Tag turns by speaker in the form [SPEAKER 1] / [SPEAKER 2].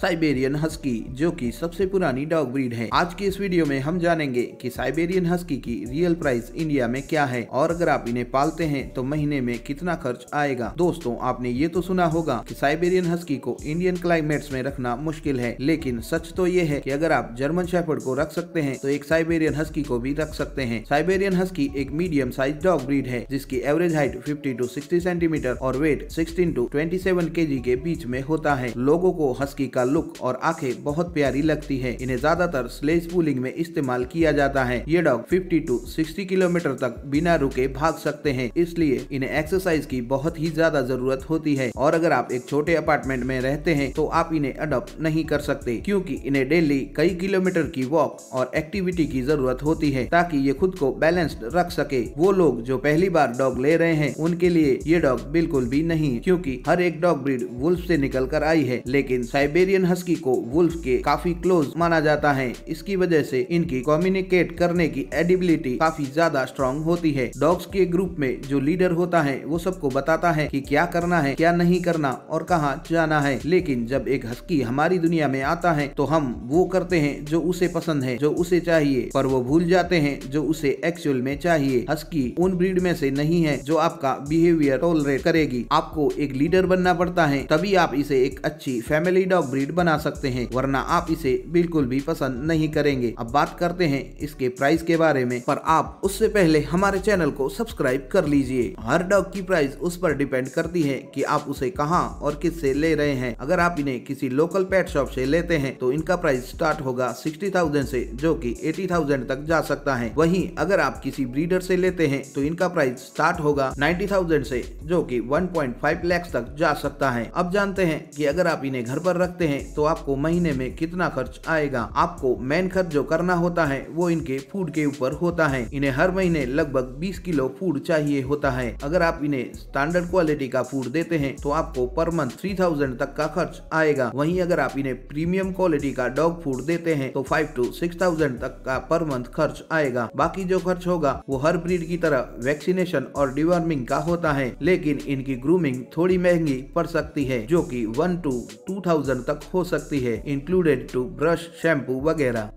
[SPEAKER 1] Siberian husky जो कि सबसे पुरानी डॉग ब्रीड है आज की इस वीडियो में हम जानेंगे कि साइबेरियन हस्की की रियल प्राइस इंडिया में क्या है और अगर आप इन्हें पालते हैं तो महीने में कितना खर्च आएगा दोस्तों आपने ये तो सुना होगा कि साइबेरियन हस्की को इंडियन क्लाइमेट्स में रखना मुश्किल है लेकिन सच तो ये है की अगर आप जर्मन शेफर्ड को रख सकते हैं तो एक साइबेरियन हस्की को भी रख सकते हैं साइबेरियन हस्की एक मीडियम साइज डॉग ब्रीड है जिसकी average height fifty to sixty centimetre और weight sixteen to twenty seven के बीच में होता है लोगो को हस्की का लुक और आंखें बहुत प्यारी लगती है इन्हें ज्यादातर स्लेज पुलिंग में इस्तेमाल किया जाता है ये डॉग 50 टू 60 किलोमीटर तक बिना रुके भाग सकते हैं इसलिए इन्हें एक्सरसाइज की बहुत ही ज्यादा जरूरत होती है और अगर आप एक छोटे अपार्टमेंट में रहते हैं तो आप इन्हें अडोप्ट नहीं कर सकते क्यूँकी इन्हें डेली कई किलोमीटर की वॉक और एक्टिविटी की जरूरत होती है ताकि ये खुद को बैलेंस्ड रख सके वो लोग जो पहली बार डॉग ले रहे हैं उनके लिए ये डॉग बिल्कुल भी नहीं क्योंकि हर एक डॉग ब्रीड वुल्फ से निकल कर आई है लेकिन साइबेरियन इंडियन हस्की को वुल्फ के काफी क्लोज माना जाता है इसकी वजह से इनकी कम्युनिकेट करने की एडिबिलिटी काफी ज्यादा स्ट्रॉन्ग होती है डॉग्स के ग्रुप में जो लीडर होता है वो सबको बताता है कि क्या करना है क्या नहीं करना और कहाँ जाना है लेकिन जब एक हस्की हमारी दुनिया में आता है तो हम वो करते हैं जो उसे पसंद है जो उसे चाहिए पर वो भूल जाते हैं जो उसे एक्चुअल में चाहिए हस्की उन ब्रीड में से नहीं है जो आपका बिहेवियर टोलरेट करेगी आपको एक लीडर बनना पड़ता है तभी आप इसे एक अच्छी फैमिली डॉग ब्रीड लिमिट बना सकते हैं वरना आप इसे बिल्कुल भी पसंद नहीं करेंगे अब बात करते हैं इसके प्राइस के बारे में पर आप उससे पहले हमारे चैनल को सब्सक्राइब कर लीजिए हर डॉग की प्राइस उस पर डिपेंड करती है कि आप उसे कहाँ और किस से ले रहे हैं अगर आप इन्हें किसी लोकल पेट शॉप से लेते हैं तो इनका प्राइस स्टार्ट होगा सिक्सटी थाउजेंड ऐसी जो की एटी थाउजेंड तक जा सकता है वही अगर आप किसी ब्रीडर से लेते हैं तो इनका प्राइस स्टार्ट होगा नाइन्टी थाउजेंड ऐसी जो पॉइंट फाइव लैक्स तक जा सकता है अब जानते हैं कि अगर आप इन्हें घर पर रखते हैं हैं तो आपको महीने में कितना खर्च आएगा आपको मेन खर्च जो करना होता है वो इनके फूड के ऊपर होता है इन्हें हर महीने लगभग 20 किलो फूड चाहिए होता है अगर आप इन्हें स्टैंडर्ड क्वालिटी का फूड देते हैं तो आपको पर मंथ थ्री थाउजेंड तक का खर्च आएगा वही अगर आप इन्हें प्रीमियम क्वालिटी का डॉग फूड देते हैं तो फाइव टू सिक्स थाउजेंड तक का पर मंथ खर्च आएगा बाकी जो खर्च होगा वो हर ब्रीड की तरह वैक्सीनेशन और डिवॉर्मिंग का होता है लेकिन इनकी ग्रूमिंग थोड़ी महंगी पड़ सकती है जो कि वन टू टू थाउजेंड तक हो सकती है इंक्लूडेड टू ब्रश शैम्पू वगैरह